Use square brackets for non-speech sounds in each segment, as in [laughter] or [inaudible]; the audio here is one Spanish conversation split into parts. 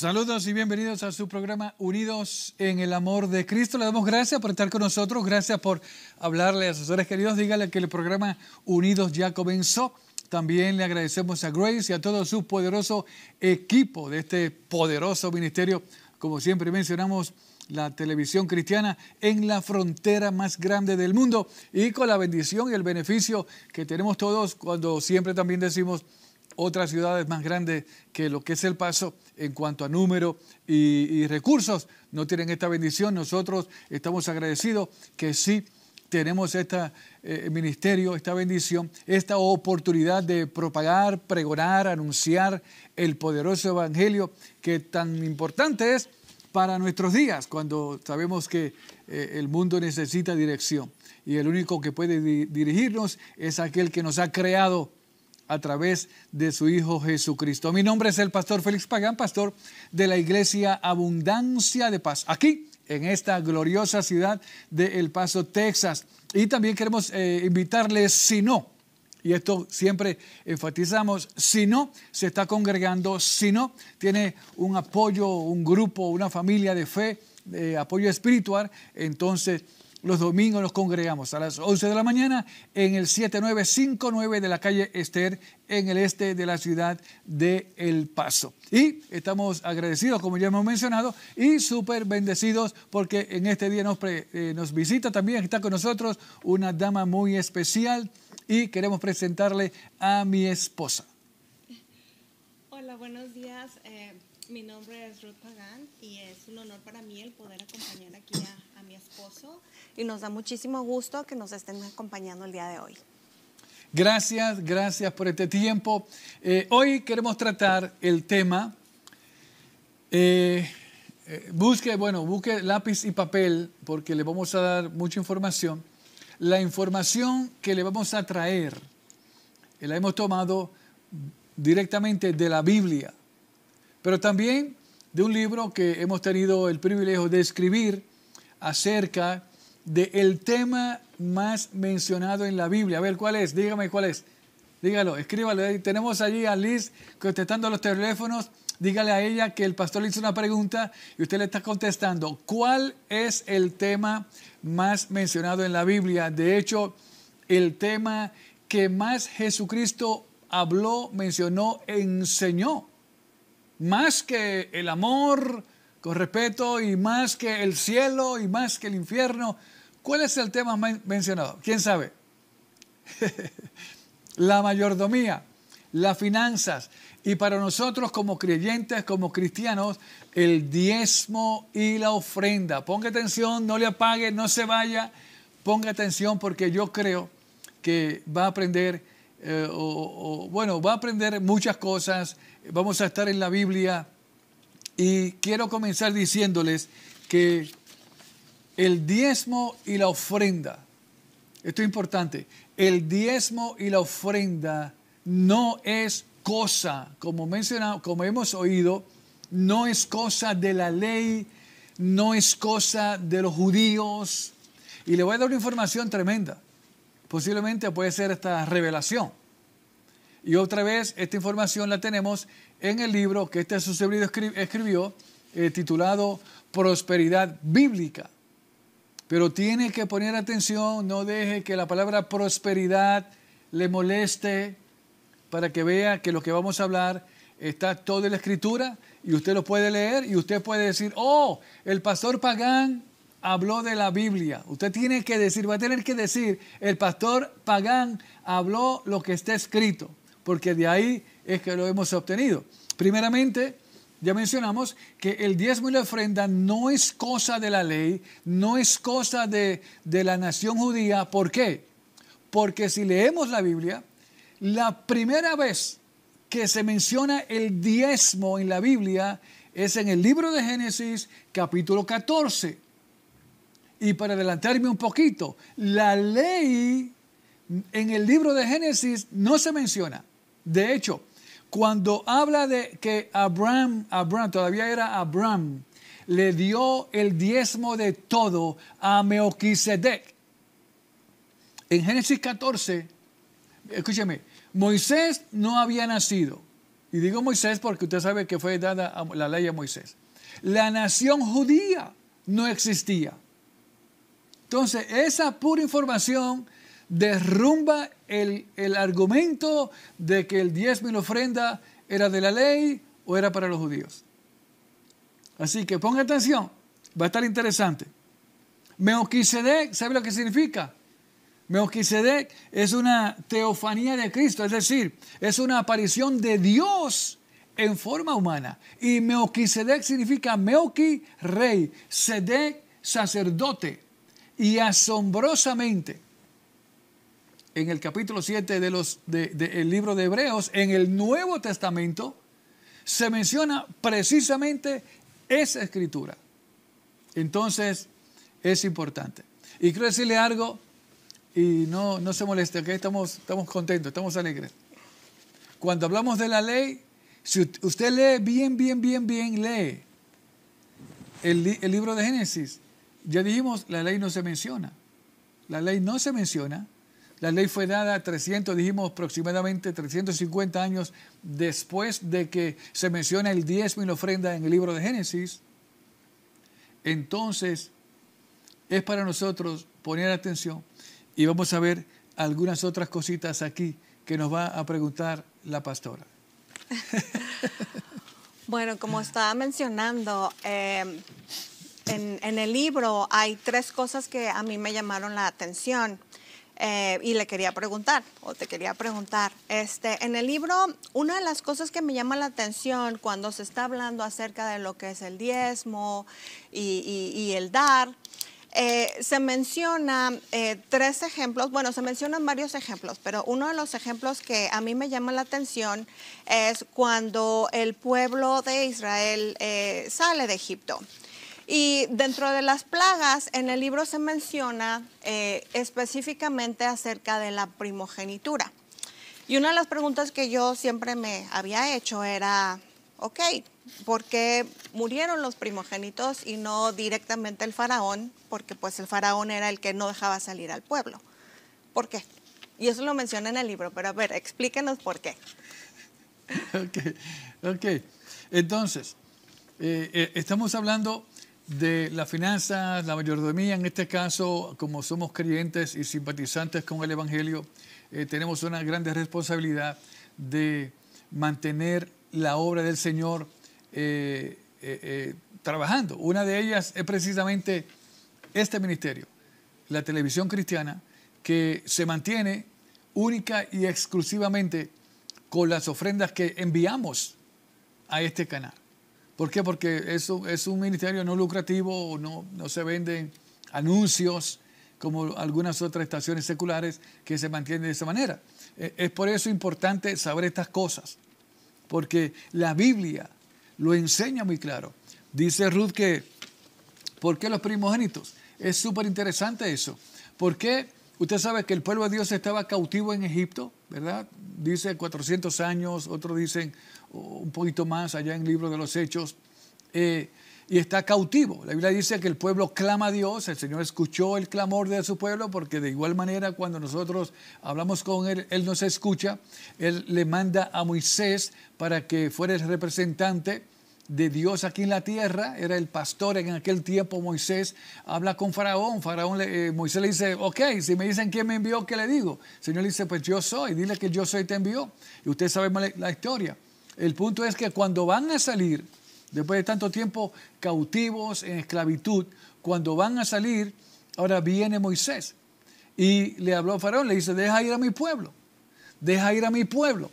Saludos y bienvenidos a su programa Unidos en el Amor de Cristo. Le damos gracias por estar con nosotros, gracias por hablarle Asesores queridos. Dígale que el programa Unidos ya comenzó. También le agradecemos a Grace y a todo su poderoso equipo de este poderoso ministerio. Como siempre mencionamos, la televisión cristiana en la frontera más grande del mundo y con la bendición y el beneficio que tenemos todos cuando siempre también decimos otras ciudades más grandes que lo que es El Paso en cuanto a número y, recursos no tienen esta bendición. Nosotros estamos agradecidos que sí tenemos este ministerio, esta bendición, esta oportunidad de propagar, pregonar, anunciar el poderoso evangelio que tan importante es para nuestros días, cuando sabemos que eh, el mundo necesita dirección y el único que puede dirigirnos es aquel que nos ha creado a través de su Hijo Jesucristo. Mi nombre es el pastor Félix Pagán, pastor de la iglesia Abundancia de Paz, aquí en esta gloriosa ciudad de El Paso, Texas. Y también queremos eh, invitarles, si no, y esto siempre enfatizamos, si no se está congregando, si no tiene un apoyo, un grupo, una familia de fe, de apoyo espiritual, entonces los domingos nos congregamos a las 11 de la mañana en el 7959 de la calle Esther, en el este de la ciudad de El Paso. Y estamos agradecidos, como ya hemos mencionado, y súper bendecidos porque en este día nos, eh, visita también, está con nosotros una dama muy especial y queremos presentarle a mi esposa. Hola, buenos días. Eh, mi nombre es Ruth Pagán y es un honor para mí el poder acompañar aquí a, mi esposo. Y nos da muchísimo gusto que nos estén acompañando el día de hoy. Gracias, gracias por este tiempo. Eh, hoy queremos tratar el tema. Eh, eh, busque, bueno, busque lápiz y papel porque le vamos a dar mucha información. La información que le vamos a traer la hemos tomado directamente de la Biblia pero también de un libro que hemos tenido el privilegio de escribir acerca del tema más mencionado en la Biblia. A ver, ¿cuál es? Dígame cuál es. Dígalo, escríbalo. Tenemos allí a Liz contestando los teléfonos. Dígale a ella que el pastor le hizo una pregunta y usted le está contestando. ¿Cuál es el tema más mencionado en la Biblia? De hecho, el tema que más Jesucristo habló, mencionó, enseñó más que el amor, con respeto, y más que el cielo, y más que el infierno. ¿Cuál es el tema mencionado? ¿Quién sabe? [laughs] la mayordomía, las finanzas. Y para nosotros como creyentes, como cristianos, el diezmo y la ofrenda. Ponga atención, no le apague, no se vaya. Ponga atención porque yo creo que va a aprender eh, bueno, va a aprender muchas cosas, vamos a estar en la Biblia y quiero comenzar diciéndoles que el diezmo y la ofrenda, esto es importante, el diezmo y la ofrenda no es cosa, como mencionado, como hemos oído, no es cosa de la ley, no es cosa de los judíos. Y le voy a dar una información tremenda posiblemente puede ser esta revelación. Y otra vez, esta información la tenemos en el libro que este sucedido escribió, eh, titulado Prosperidad Bíblica. Pero tiene que poner atención, no deje que la palabra prosperidad le moleste para que vea que lo que vamos a hablar está todo en la escritura y usted lo puede leer y usted puede decir, oh, el pastor pagán habló de la Biblia. Usted tiene que decir, va a tener que decir, el pastor pagán habló lo que está escrito, porque de ahí es que lo hemos obtenido. Primeramente, ya mencionamos que el diezmo y la ofrenda no es cosa de la ley, no es cosa de, la nación judía. ¿Por qué? Porque si leemos la Biblia, la primera vez que se menciona el diezmo en la Biblia es en el libro de Génesis capítulo 14 y para adelantarme un poquito, la ley en el libro de Génesis no se menciona. De hecho, cuando habla de que Abraham, Abraham todavía era Abraham, le dio el diezmo de todo a Melquisedec. En Génesis 14, escúcheme, Moisés no había nacido. Y digo Moisés porque usted sabe que fue dada la ley a Moisés. La nación judía no existía. Entonces, esa pura información derrumba el, argumento de que el diezmo mil ofrenda era de la ley o era para los judíos. Así que ponga atención, va a estar interesante. Meoquisedec, ¿sabe lo que significa? Meoquisedec es una teofanía de Cristo, es decir, es una aparición de Dios en forma humana. Y Meoquisedec significa meoqui, rey, Sedec, sacerdote. Y asombrosamente, en el capítulo 7 del libro de Hebreos, en el Nuevo Testamento, se menciona precisamente esa escritura. Entonces, es importante. Y quiero decirle algo, y no, no se moleste, que estamos, estamos contentos, estamos alegres. Cuando hablamos de la ley, si usted lee bien, bien, bien, bien, lee el, el libro de Génesis, ya dijimos, la ley no se menciona. La ley no se menciona. La ley fue dada 300, dijimos aproximadamente 350 años después de que se menciona el diezmo y la ofrenda en el libro de Génesis. Entonces, es para nosotros poner atención y vamos a ver algunas otras cositas aquí que nos va a preguntar la pastora. [laughs] bueno, como estaba mencionando, eh, en, el libro hay tres cosas que a mí me llamaron la atención eh, y le quería preguntar, o te quería preguntar. Este, en el libro, una de las cosas que me llama la atención cuando se está hablando acerca de lo que es el diezmo y, el dar, eh, se menciona eh, tres ejemplos, bueno, se mencionan varios ejemplos, pero uno de los ejemplos que a mí me llama la atención es cuando el pueblo de Israel sale de Egipto. Y dentro de las plagas, en el libro se menciona eh, específicamente acerca de la primogenitura. Y una de las preguntas que yo siempre me había hecho era, ok, ¿por qué murieron los primogénitos y no directamente el faraón? Porque pues el faraón era el que no dejaba salir al pueblo. ¿Por qué? Y eso lo menciona en el libro, pero a ver, explíquenos por qué. [laughs] Ok, ok. Entonces, eh, eh, estamos hablando de las finanzas, la mayordomía, en este caso, como somos creyentes y simpatizantes con el Evangelio, eh, tenemos una grande responsabilidad de mantener la obra del Señor eh, eh, trabajando. Una de ellas es precisamente este ministerio, la televisión cristiana, que se mantiene única y exclusivamente con las ofrendas que enviamos a este canal. ¿Por qué? Porque es un, es un ministerio no lucrativo, no, no se venden anuncios como algunas otras estaciones seculares que se mantienen de esa manera. E, es por eso importante saber estas cosas, porque la Biblia lo enseña muy claro. Dice Ruth que, ¿por qué los primogénitos? Es súper interesante eso. ¿Por qué? Usted sabe que el pueblo de Dios estaba cautivo en Egipto, ¿verdad? Dice 400 años, otros dicen un poquito más allá en el libro de los Hechos, eh, y está cautivo. La Biblia dice que el pueblo clama a Dios, el Señor escuchó el clamor de su pueblo, porque de igual manera cuando nosotros hablamos con Él, Él nos escucha, Él le manda a Moisés para que fuera el representante de Dios aquí en la tierra, era el pastor en aquel tiempo, Moisés habla con Faraón, Faraón eh, Moisés le dice, ok, si me dicen quién me envió, ¿qué le digo? El Señor le dice, pues yo soy, dile que yo soy te envió, y usted sabe la historia. El punto es que cuando van a salir, después de tanto tiempo cautivos en esclavitud, cuando van a salir, ahora viene Moisés y le habló a Faraón, le dice, deja ir a mi pueblo, deja ir a mi pueblo.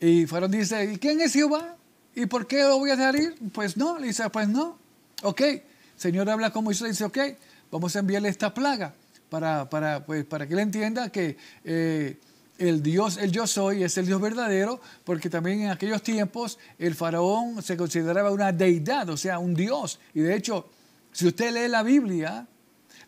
Y Faraón dice, ¿y quién es Jehová? ¿Y por qué lo voy a dejar ir? Pues no, le dice, pues no. Ok, el Señor habla con Moisés y dice, ok, vamos a enviarle esta plaga para, para, pues, que él entienda que... Eh, el Dios, el yo soy, es el Dios verdadero, porque también en aquellos tiempos el faraón se consideraba una deidad, o sea, un Dios. Y de hecho, si usted lee la Biblia,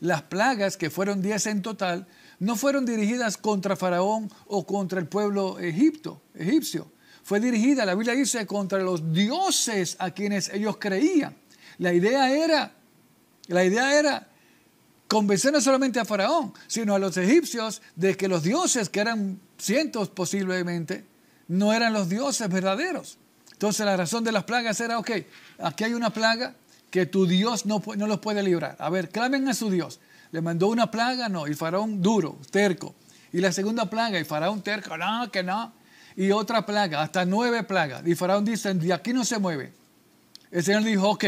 las plagas, que fueron diez en total, no fueron dirigidas contra faraón o contra el pueblo egipto, egipcio. Fue dirigida, la Biblia dice, contra los dioses a quienes ellos creían. La idea era, la idea era convencer no solamente a Faraón, sino a los egipcios de que los dioses, que eran cientos posiblemente, no eran los dioses verdaderos. Entonces la razón de las plagas era, ok, aquí hay una plaga que tu Dios no, no los puede librar. A ver, clamen a su Dios. Le mandó una plaga, no, y Faraón duro, terco. Y la segunda plaga, y Faraón terco, no, que no. Y otra plaga, hasta nueve plagas. Y Faraón dice, de aquí no se mueve. El Señor dijo, ok,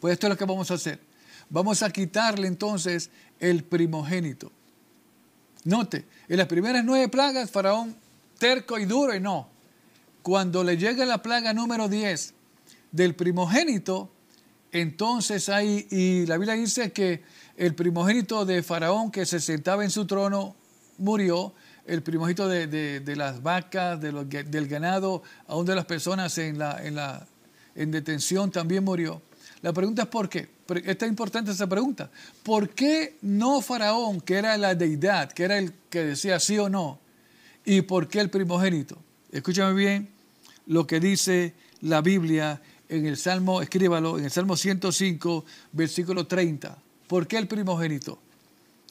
pues esto es lo que vamos a hacer Vamos a quitarle entonces el primogénito. Note, en las primeras nueve plagas, Faraón terco y duro y no. Cuando le llega la plaga número 10 del primogénito, entonces ahí, y la Biblia dice que el primogénito de Faraón que se sentaba en su trono murió, el primogénito de, las vacas, de los, del ganado, aún de las personas en, la, en, la, en detención también murió. La pregunta es por qué. Esta es importante esa pregunta. ¿Por qué no Faraón, que era la deidad, que era el que decía sí o no? ¿Y por qué el primogénito? Escúchame bien lo que dice la Biblia en el Salmo, escríbalo, en el Salmo 105, versículo 30. ¿Por qué el primogénito?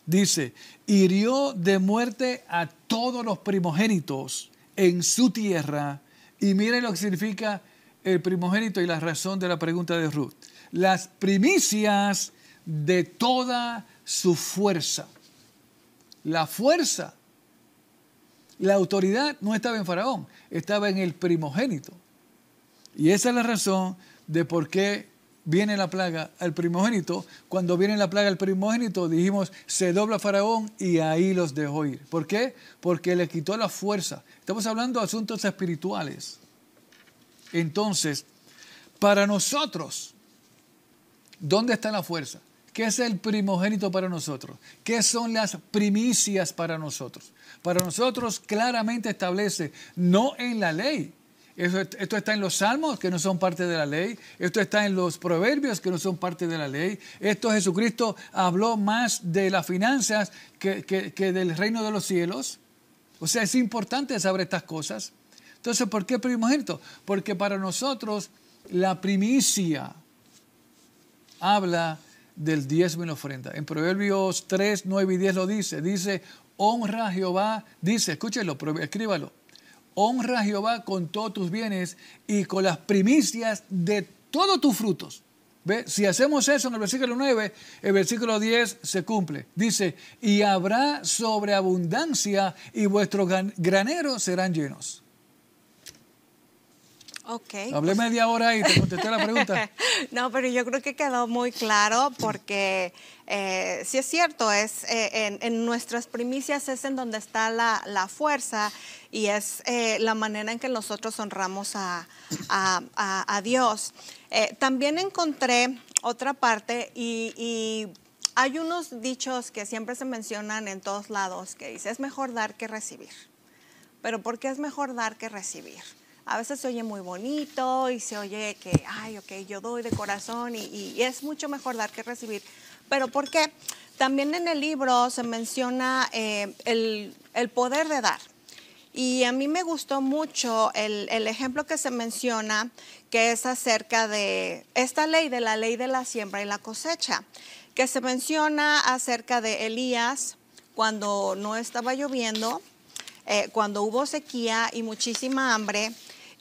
Dice, hirió de muerte a todos los primogénitos en su tierra. Y miren lo que significa el primogénito y la razón de la pregunta de Ruth las primicias de toda su fuerza. La fuerza, la autoridad no estaba en Faraón, estaba en el primogénito. Y esa es la razón de por qué viene la plaga al primogénito. Cuando viene la plaga al primogénito, dijimos, se dobla Faraón y ahí los dejó ir. ¿Por qué? Porque le quitó la fuerza. Estamos hablando de asuntos espirituales. Entonces, para nosotros, ¿Dónde está la fuerza? ¿Qué es el primogénito para nosotros? ¿Qué son las primicias para nosotros? Para nosotros claramente establece, no en la ley. Esto, está en los salmos que no son parte de la ley. Esto está en los proverbios que no son parte de la ley. Esto Jesucristo habló más de las finanzas que, que del reino de los cielos. O sea, es importante saber estas cosas. Entonces, ¿por qué primogénito? Porque para nosotros la primicia, habla del diezmo y la ofrenda. En Proverbios 3, 9 y 10 lo dice. Dice, honra a Jehová, dice, escúchelo, escríbalo. Honra a Jehová con todos tus bienes y con las primicias de todos tus frutos. ¿Ve? Si hacemos eso en el versículo 9, el versículo 10 se cumple. Dice, y habrá sobreabundancia y vuestros graneros serán llenos. Ok. Hablé pues media hora y te contesté la pregunta. [laughs] No, pero yo creo que quedó muy claro porque eh, sí es cierto, es eh, en, nuestras primicias es en donde está la, fuerza y es eh, la manera en que nosotros honramos a, Dios. también encontré otra parte y, y hay unos dichos que siempre se mencionan en todos lados que dice, es mejor dar que recibir. Pero ¿por qué es mejor dar que recibir? a veces se oye muy bonito y se oye que, ay, ok, yo doy de corazón y, es mucho mejor dar que recibir. Pero ¿por qué? También en el libro se menciona eh, el, poder de dar. Y a mí me gustó mucho el, ejemplo que se menciona, que es acerca de esta ley, de la ley de la siembra y la cosecha, que se menciona acerca de Elías cuando no estaba lloviendo, eh, cuando hubo sequía y muchísima hambre,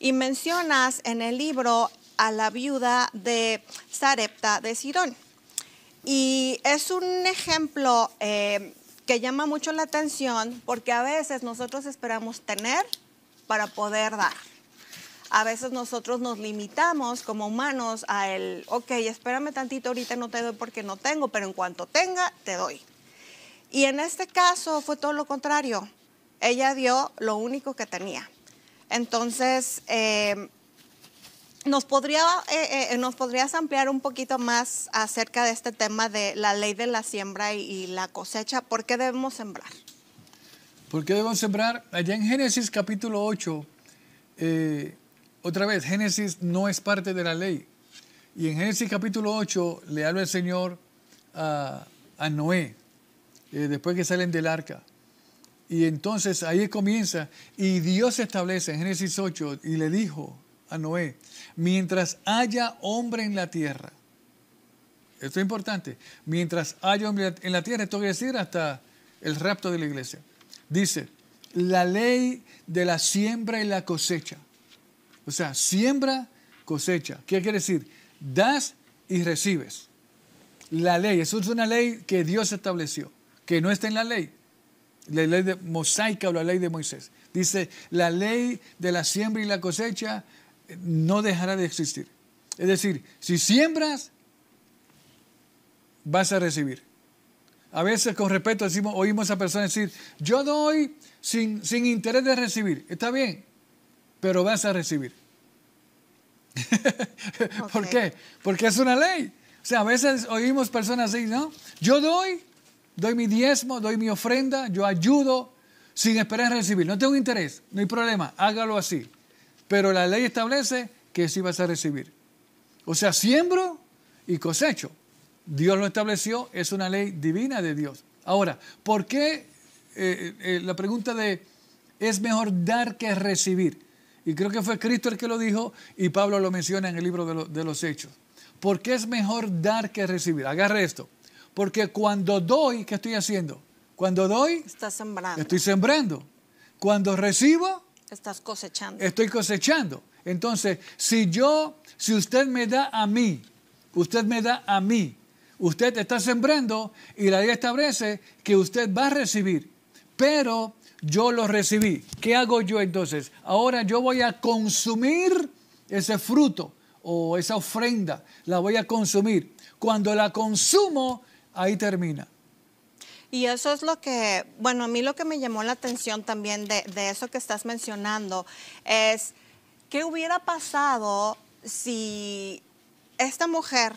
y mencionas en el libro a la viuda de Sarepta de Sidón. Y es un ejemplo eh, que llama mucho la atención porque a veces nosotros esperamos tener para poder dar. A veces nosotros nos limitamos como humanos a el, ok, espérame tantito, ahorita no te doy porque no tengo, pero en cuanto tenga, te doy. Y en este caso fue todo lo contrario. Ella dio lo único que tenía. Entonces, em, nos, podría, eh, eh, eh, ¿nos podrías ampliar un poquito más acerca de este tema de la ley de la siembra y, la cosecha? ¿Por qué debemos sembrar? ¿Por qué debemos sembrar? Allá en Génesis capítulo 8, otra vez, Génesis no es parte de la ley. Y en Génesis capítulo 8 le habla el Señor a Noé, después que salen del arca. Y entonces ahí comienza. Y Dios establece en Génesis 8 y le dijo a Noé, mientras haya hombre en la tierra, esto es importante, mientras haya hombre en la tierra, esto quiere decir hasta el rapto de la iglesia. Dice, la ley de la siembra y la cosecha. O sea, siembra, cosecha. ¿Qué quiere decir? Das y recibes. La ley, eso es una ley que Dios estableció, que no está en la ley. La ley de mosaica o la ley de Moisés. Dice, la ley de la siembra y la cosecha eh, no dejará de existir. Es decir, si siembras, vas a recibir. A veces con respeto decimos, oímos a personas decir, yo doy sin, interés de recibir. Está bien, pero vas a recibir. [laughs] ¿Por qué? Porque es una ley. O sea, a veces oímos personas decir ¿no? Yo doy doy mi diezmo, doy mi ofrenda, yo ayudo sin esperar recibir. No tengo interés, no hay problema, hágalo así. Pero la ley establece que sí vas a recibir. O sea, siembro y cosecho. Dios lo estableció, es una ley divina de Dios. Ahora, ¿por qué eh, eh, la pregunta de es mejor dar que recibir? Y creo que fue Cristo el que lo dijo y Pablo lo menciona en el libro de, de los Hechos. ¿Por qué es mejor dar que recibir? Agarre esto. Porque cuando doy, ¿qué estoy haciendo? Cuando doy, Estoy sembrando. Cuando recibo, estás cosechando. Estoy cosechando. Entonces, si yo, si usted me da a mí, usted me da a mí, usted está sembrando y la ley establece que usted va a recibir, pero yo lo recibí. ¿Qué hago yo entonces? Ahora yo voy a consumir ese fruto o esa ofrenda, la voy a consumir. Cuando la consumo, ahí termina. Y eso es lo que, bueno, a mí lo que me llamó la atención también de, eso que estás mencionando es, ¿qué hubiera pasado si esta mujer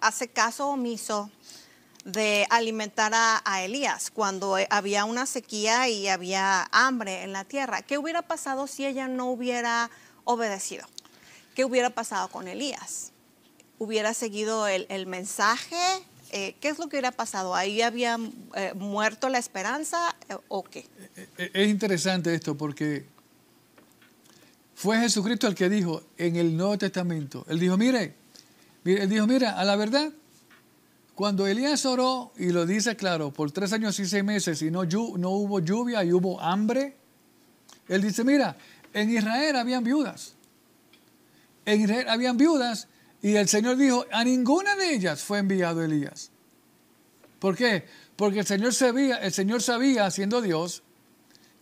hace caso omiso de alimentar a, Elías cuando había una sequía y había hambre en la tierra. ¿Qué hubiera pasado si ella no hubiera obedecido? ¿Qué hubiera pasado con Elías? ¿Hubiera seguido el, el mensaje eh, ¿qué es lo que hubiera pasado? ¿Ahí había eh, muerto la esperanza eh, o qué? Es interesante esto porque fue Jesucristo el que dijo en el Nuevo Testamento, él dijo, mire, él dijo, mira, a la verdad, cuando Elías oró, y lo dice claro, por tres años y seis meses, y no, no hubo lluvia y hubo hambre, él dice, mira, en Israel habían viudas. En Israel habían viudas y el Señor dijo, a ninguna de ellas fue enviado Elías. ¿Por qué? Porque el Señor sabía, siendo Dios,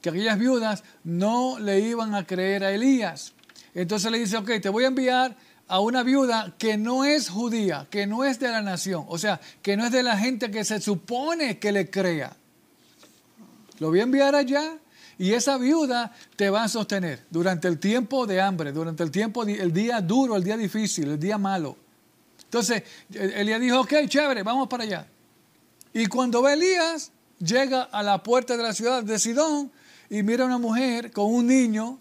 que aquellas viudas no le iban a creer a Elías. Entonces le dice, ok, te voy a enviar a una viuda que no es judía, que no es de la nación, o sea, que no es de la gente que se supone que le crea. Lo voy a enviar allá y esa viuda te va a sostener durante el tiempo de hambre, durante el tiempo, el día duro, el día difícil, el día malo. Entonces, e, Elías dijo, ok, chévere, vamos para allá. Y cuando ve Elías, llega a la puerta de la ciudad de Sidón y mira a una mujer con un niño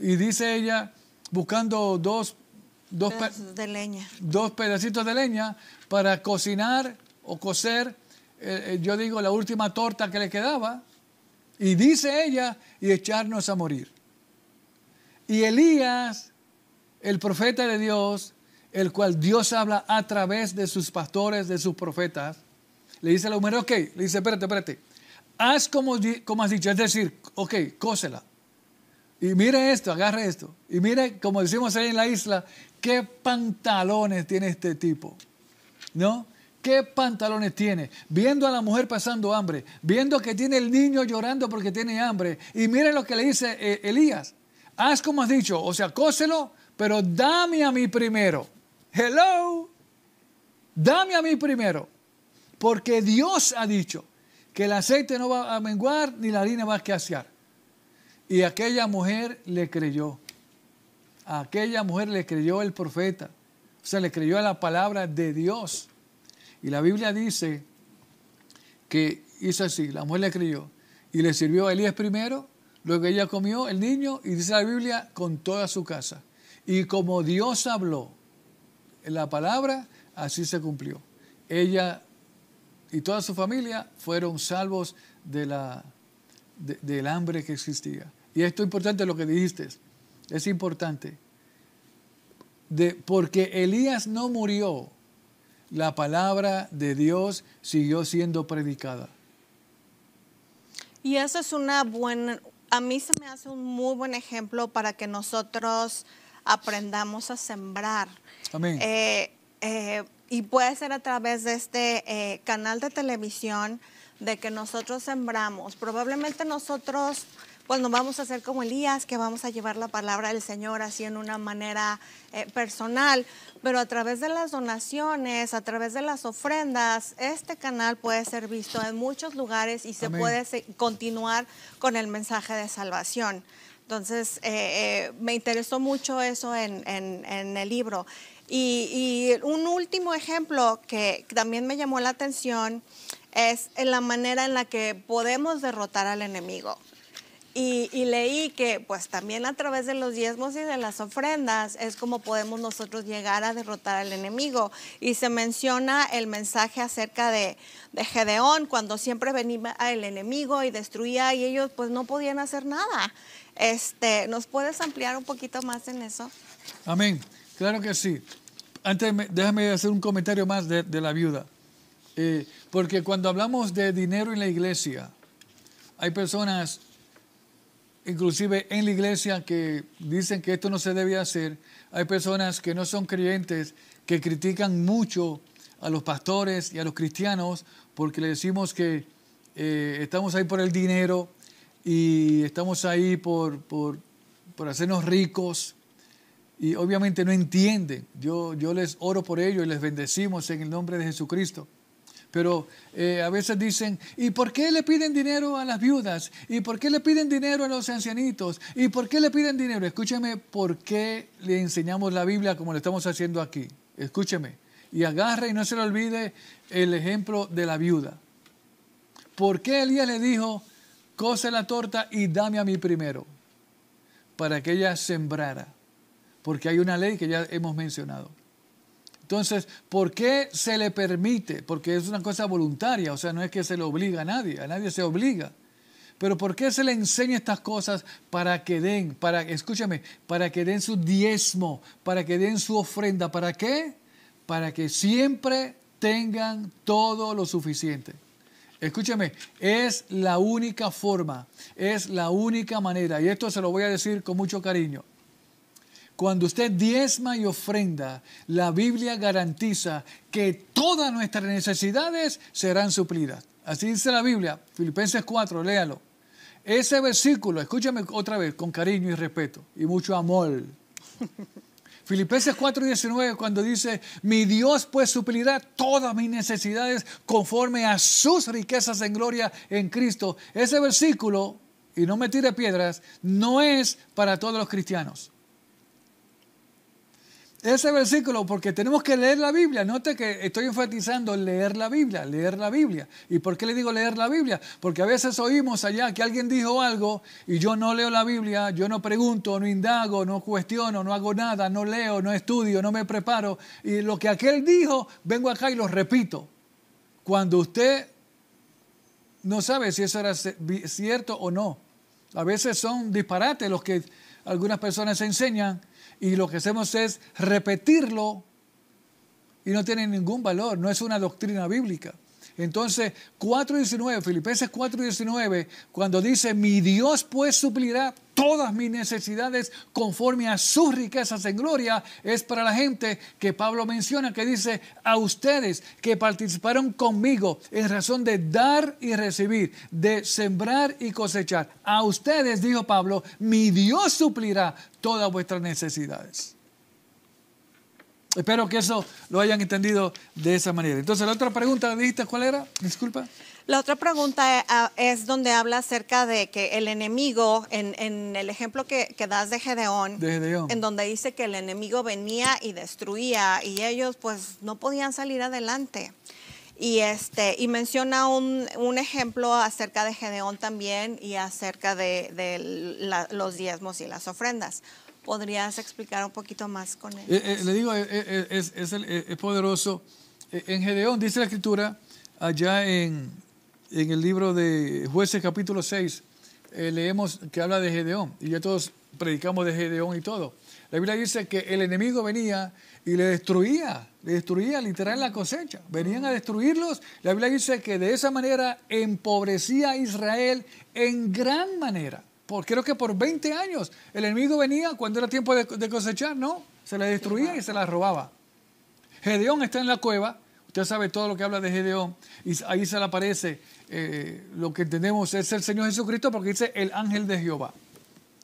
y dice ella, buscando dos, de leña. dos pedacitos de leña para cocinar o cocer, eh, eh, yo digo, la última torta que le quedaba. Y dice ella, y echarnos a morir. Y Elías, el profeta de Dios, el cual Dios habla a través de sus pastores, de sus profetas, le dice a la mujer, ok, le dice, espérate, espérate, haz como, como has dicho, es decir, ok, cósela. Y mire esto, agarre esto. Y mire, como decimos ahí en la isla, qué pantalones tiene este tipo. ¿No? ¿Qué pantalones tiene? Viendo a la mujer pasando hambre, viendo que tiene el niño llorando porque tiene hambre. Y miren lo que le dice eh, Elías. Haz como has dicho, o sea, cóselo, pero dame a mí primero. Hello. Dame a mí primero. Porque Dios ha dicho que el aceite no va a menguar ni la harina va a escasear. Y aquella mujer le creyó. aquella mujer le creyó el profeta. O sea, le creyó a la palabra de Dios. Y la Biblia dice que hizo así, la mujer le crió y le sirvió a Elías primero Luego ella comió, el niño, y dice la Biblia, con toda su casa. Y como Dios habló en la palabra, así se cumplió. Ella y toda su familia fueron salvos de la, del hambre que existía. Y esto es importante lo que dijiste, es importante. De, porque Elías no murió la palabra de Dios siguió siendo predicada. Y eso es una buena, a mí se me hace un muy buen ejemplo para que nosotros aprendamos a sembrar. Amén. Eh, eh, y puede ser a través de este eh, canal de televisión de que nosotros sembramos. Probablemente nosotros pues nos vamos a hacer como Elías, que vamos a llevar la palabra del Señor así en una manera eh, personal, pero a través de las donaciones, a través de las ofrendas, este canal puede ser visto en muchos lugares y se puede continuar con el mensaje de salvación. Entonces, eh, eh, me interesó mucho eso en, el libro. Y, y, un último ejemplo que también me llamó la atención es en la manera en la que podemos derrotar al enemigo. Y, leí que pues también a través de los diezmos y de las ofrendas es como podemos nosotros llegar a derrotar al enemigo. Y se menciona el mensaje acerca de, de Gedeón, cuando siempre venía el enemigo y destruía y ellos pues no podían hacer nada. Este, ¿Nos puedes ampliar un poquito más en eso? Amén, claro que sí. Antes déjame hacer un comentario más de, la viuda. Eh, porque cuando hablamos de dinero en la iglesia, hay personas inclusive en la iglesia que dicen que esto no se debe hacer, hay personas que no son creyentes que critican mucho a los pastores y a los cristianos porque les decimos que eh, estamos ahí por el dinero y estamos ahí por, por, hacernos ricos y obviamente no entienden. Yo, yo les oro por ello y les bendecimos en el nombre de Jesucristo. Pero eh, a veces dicen, ¿y por qué le piden dinero a las viudas? ¿Y por qué le piden dinero a los ancianitos? ¿Y por qué le piden dinero? Escúcheme, ¿por qué le enseñamos la Biblia como lo estamos haciendo aquí? Escúcheme. Y agarre y no se le olvide el ejemplo de la viuda. ¿Por qué Elías le dijo, cose la torta y dame a mí primero? Para que ella sembrara. Porque hay una ley que ya hemos mencionado. Entonces, ¿por qué se le permite? Porque es una cosa voluntaria, o sea, no es que se le obliga a nadie, a nadie se obliga. Pero ¿por qué se le enseña estas cosas para que den, para, escúchame, para que den su diezmo, para que den su ofrenda? ¿Para qué? Para que siempre tengan todo lo suficiente. Escúchame, es la única forma, es la única manera, y esto se lo voy a decir con mucho cariño. Cuando usted diezma y ofrenda, la Biblia garantiza que todas nuestras necesidades serán suplidas. Así dice la Biblia, Filipenses 4, léalo. Ese versículo, escúchame otra vez, con cariño y respeto y mucho amor. [laughs] Filipenses 19 cuando dice, mi Dios pues suplirá todas mis necesidades conforme a sus riquezas en gloria en Cristo. Ese versículo, y no me tire piedras, no es para todos los cristianos. Ese versículo, porque tenemos que leer la Biblia. Note que estoy enfatizando leer la Biblia, leer la Biblia. ¿Y por qué le digo leer la Biblia? Porque a veces oímos allá que alguien dijo algo y yo no leo la Biblia, yo no pregunto, no indago, no cuestiono, no hago nada, no leo, no estudio, no me preparo. Y lo que aquel dijo, vengo acá y lo repito. Cuando usted no sabe si eso era cierto o no. A veces son disparates los que algunas personas enseñan y lo que hacemos es repetirlo y no tiene ningún valor, no es una doctrina bíblica. Entonces, 4.19, Filipenses 4.19, cuando dice, mi Dios pues suplirá todas mis necesidades conforme a sus riquezas en gloria, es para la gente que Pablo menciona, que dice, a ustedes que participaron conmigo en razón de dar y recibir, de sembrar y cosechar, a ustedes, dijo Pablo, mi Dios suplirá todas vuestras necesidades. Espero que eso lo hayan entendido de esa manera. Entonces, la otra pregunta, ¿dijiste cuál era? Disculpa. La otra pregunta eh, ah, es donde habla acerca de que el enemigo, en, el ejemplo que, das de Gedeón, en donde dice que el enemigo venía y destruía y ellos pues no podían salir adelante. Y, este, y menciona un, ejemplo acerca de Gedeón también y acerca de, los diezmos y las ofrendas podrías explicar un poquito más con él. Eh, eh, le digo, eh, es, poderoso. En Gedeón dice la escritura, allá en, en el libro de jueces capítulo 6, leemos que habla de Gedeón, y ya todos predicamos de Gedeón y todo. La Biblia dice que el enemigo venía y le destruía, le destruía literal la cosecha. Venían a destruirlos. La Biblia dice que de esa manera empobrecía a Israel en gran manera por, creo que por 20 años el enemigo venía cuando era tiempo de, cosechar, ¿no? Se la destruía y se la robaba. Gedeón está en la cueva, usted sabe todo lo que habla de Gedeón, y ahí se le aparece eh, lo que entendemos es el Señor Jesucristo porque dice el ángel de Jehová.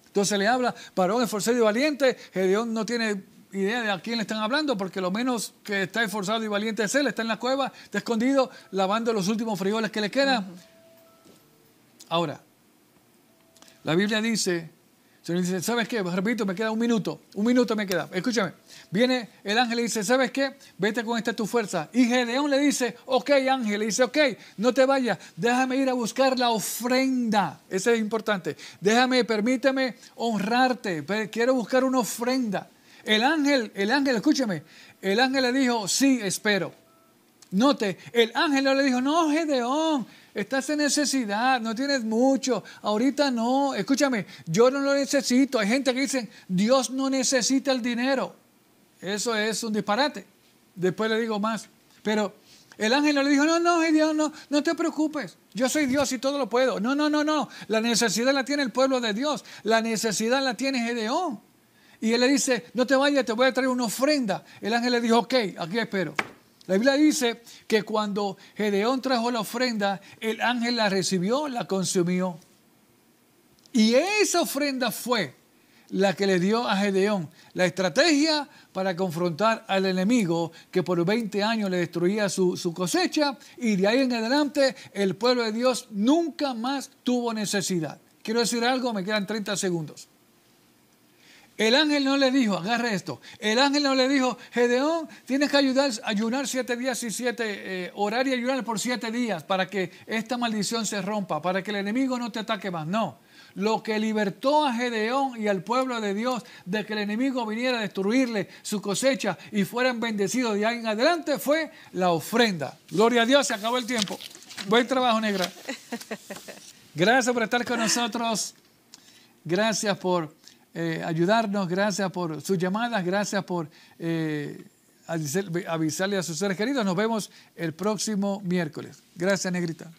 Entonces le habla, varón esforzado y valiente, Gedeón no tiene idea de a quién le están hablando, porque lo menos que está esforzado y valiente es él, está en la cueva, está escondido, lavando los últimos frijoles que le quedan. Ahora, la Biblia dice, ¿sabes qué? Repito, me queda un minuto, un minuto me queda. Escúchame, viene el ángel y dice, ¿sabes qué? Vete con esta tu fuerza. Y Gedeón le dice, ok ángel, le dice, ok, no te vayas, déjame ir a buscar la ofrenda. Eso es importante. Déjame, permíteme honrarte, quiero buscar una ofrenda. El ángel, el ángel, escúchame, el ángel le dijo, sí, espero. Note, el ángel le dijo, no, Gedeón, estás en necesidad, no tienes mucho, ahorita no, escúchame, yo no lo necesito. Hay gente que dice, Dios no necesita el dinero. Eso es un disparate. Después le digo más. Pero el ángel le dijo, no, no, Dios, no, no te preocupes. Yo soy Dios y todo lo puedo. No, no, no, no. La necesidad la tiene el pueblo de Dios. La necesidad la tiene Gedeón. Y él le dice, no te vayas, te voy a traer una ofrenda. El ángel le dijo, ok, aquí espero. La Biblia dice que cuando Gedeón trajo la ofrenda, el ángel la recibió, la consumió. Y esa ofrenda fue la que le dio a Gedeón la estrategia para confrontar al enemigo que por 20 años le destruía su, cosecha y de ahí en adelante el pueblo de Dios nunca más tuvo necesidad. Quiero decir algo, me quedan 30 segundos. El ángel no le dijo, agarre esto, el ángel no le dijo, Gedeón, tienes que ayudar, ayunar siete días y siete, eh, orar y ayunar por siete días para que esta maldición se rompa, para que el enemigo no te ataque más. No, lo que libertó a Gedeón y al pueblo de Dios de que el enemigo viniera a destruirle su cosecha y fueran bendecidos de ahí en adelante fue la ofrenda. Gloria a Dios, se acabó el tiempo. Buen trabajo, negra. Gracias por estar con nosotros. Gracias por eh, ayudarnos, gracias por sus llamadas, gracias por eh, avisarle a sus seres queridos. Nos vemos el próximo miércoles. Gracias, Negrita.